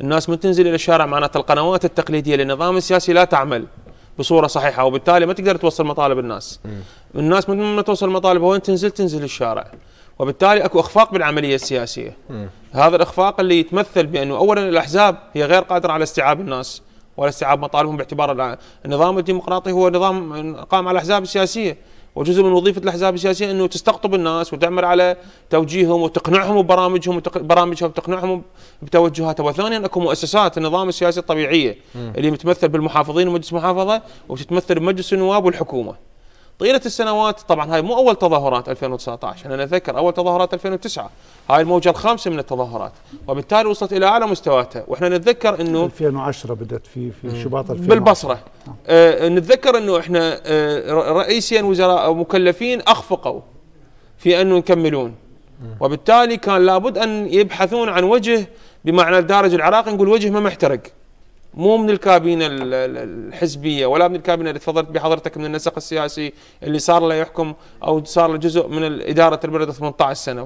الناس من تنزل الى الشارع معناته القنوات التقليديه للنظام السياسي لا تعمل بصوره صحيحه وبالتالي ما تقدر توصل مطالب الناس. م. الناس من ما توصل مطالبها وين تنزل تنزل الشارع. وبالتالي اكو اخفاق بالعمليه السياسيه. م. هذا الاخفاق اللي يتمثل بانه اولا الاحزاب هي غير قادره على استيعاب الناس ولا استيعاب مطالبهم باعتبار النظام الديمقراطي هو نظام قام على الاحزاب السياسيه. وجزء من وظيفه الاحزاب السياسيه انه تستقطب الناس وتعمل على توجيههم وتقنعهم ببرامجهم برامجهم وتقنعهم بتوجهاتها، وثانيا اكو مؤسسات النظام السياسي الطبيعيه م. اللي متمثل بالمحافظين ومجلس المحافظه وتتمثل بمجلس النواب والحكومه. طيله السنوات طبعا هاي مو اول تظاهرات 2019 احنا نتذكر اول تظاهرات 2009 هاي الموجه الخامسه من التظاهرات وبالتالي وصلت الى اعلى مستوياتها واحنا نتذكر انه 2010 بدات في في شباط 2010 بالبصره نعم. آه، نتذكر انه احنا آه، رئيسيا وزراء او مكلفين اخفقوا في انه يكملون وبالتالي كان لابد ان يبحثون عن وجه بمعنى الدارج العراقي نقول وجه ما محترق مو من الكابينه الحزبيه ولا من الكابينه اللي تفضلت بحضرتك من النسق السياسي اللي صار له يحكم او صار له جزء من اداره البلد 18 سنه